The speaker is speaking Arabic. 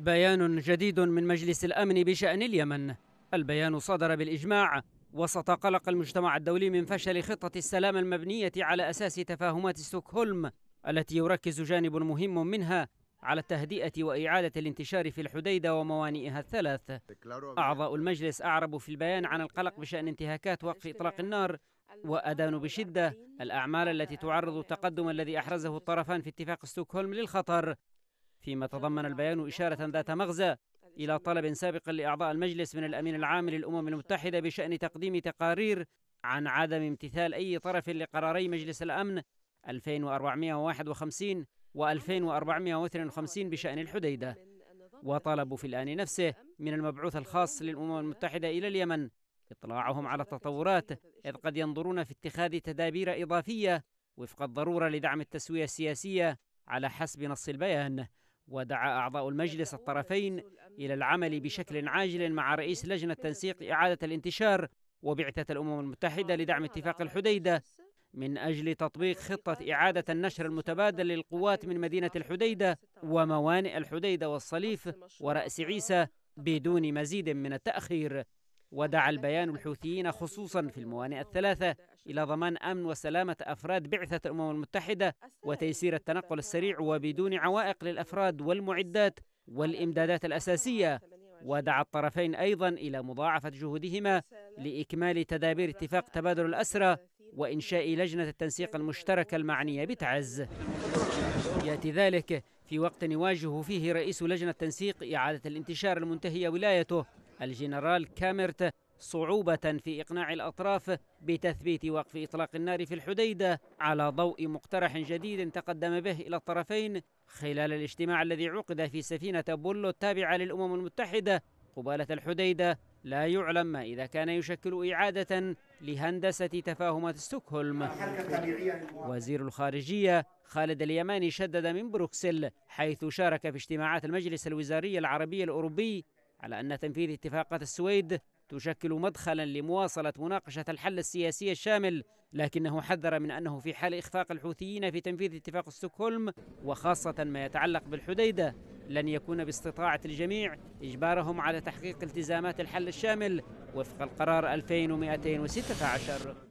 بيان جديد من مجلس الامن بشان اليمن البيان صدر بالاجماع وسط قلق المجتمع الدولي من فشل خطه السلام المبنيه على اساس تفاهمات ستوكهولم التي يركز جانب مهم منها على التهدئه واعاده الانتشار في الحديده وموانئها الثلاث اعضاء المجلس اعربوا في البيان عن القلق بشان انتهاكات وقف اطلاق النار وأدانوا بشدة الأعمال التي تعرض التقدم الذي أحرزه الطرفان في اتفاق ستوكهولم للخطر فيما تضمن البيان إشارة ذات مغزى إلى طلب سابق لأعضاء المجلس من الأمين العام للأمم المتحدة بشأن تقديم تقارير عن عدم امتثال أي طرف لقراري مجلس الأمن 2451 و 2452 بشأن الحديدة وطلبوا في الآن نفسه من المبعوث الخاص للأمم المتحدة إلى اليمن إطلاعهم على التطورات إذ قد ينظرون في اتخاذ تدابير إضافية وفق الضرورة لدعم التسوية السياسية على حسب نص البيان ودعا أعضاء المجلس الطرفين إلى العمل بشكل عاجل مع رئيس لجنة تنسيق إعادة الانتشار وبعثة الأمم المتحدة آه، لدعم اتفاق الحديدة من أجل تطبيق خطة إعادة النشر المتبادل للقوات من مدينة الحديدة وموانئ الحديدة والصليف ورأس عيسى بدون مزيد من التأخير ودعا البيان الحوثيين خصوصا في الموانئ الثلاثة إلى ضمان أمن وسلامة أفراد بعثة الأمم المتحدة وتيسير التنقل السريع وبدون عوائق للأفراد والمعدات والإمدادات الأساسية ودعا الطرفين أيضا إلى مضاعفة جهودهما لإكمال تدابير اتفاق تبادل الأسرى وإنشاء لجنة التنسيق المشتركة المعنية بتعز يأتي ذلك في وقت يواجه فيه رئيس لجنة التنسيق إعادة الانتشار المنتهية ولايته الجنرال كامرت صعوبة في إقناع الأطراف بتثبيت وقف إطلاق النار في الحديدة على ضوء مقترح جديد تقدم به إلى الطرفين خلال الاجتماع الذي عقد في سفينة بولو التابعة للأمم المتحدة قبالة الحديدة لا يعلم ما إذا كان يشكل إعادة لهندسة تفاهمات ستوكهولم وزير الخارجية خالد اليماني شدد من بروكسل حيث شارك في اجتماعات المجلس الوزاري العربي الأوروبي على أن تنفيذ اتفاقات السويد تشكل مدخلا لمواصلة مناقشة الحل السياسي الشامل لكنه حذر من أنه في حال إخفاق الحوثيين في تنفيذ اتفاق ستوكهولم وخاصة ما يتعلق بالحديدة لن يكون باستطاعة الجميع إجبارهم على تحقيق التزامات الحل الشامل وفق القرار 2216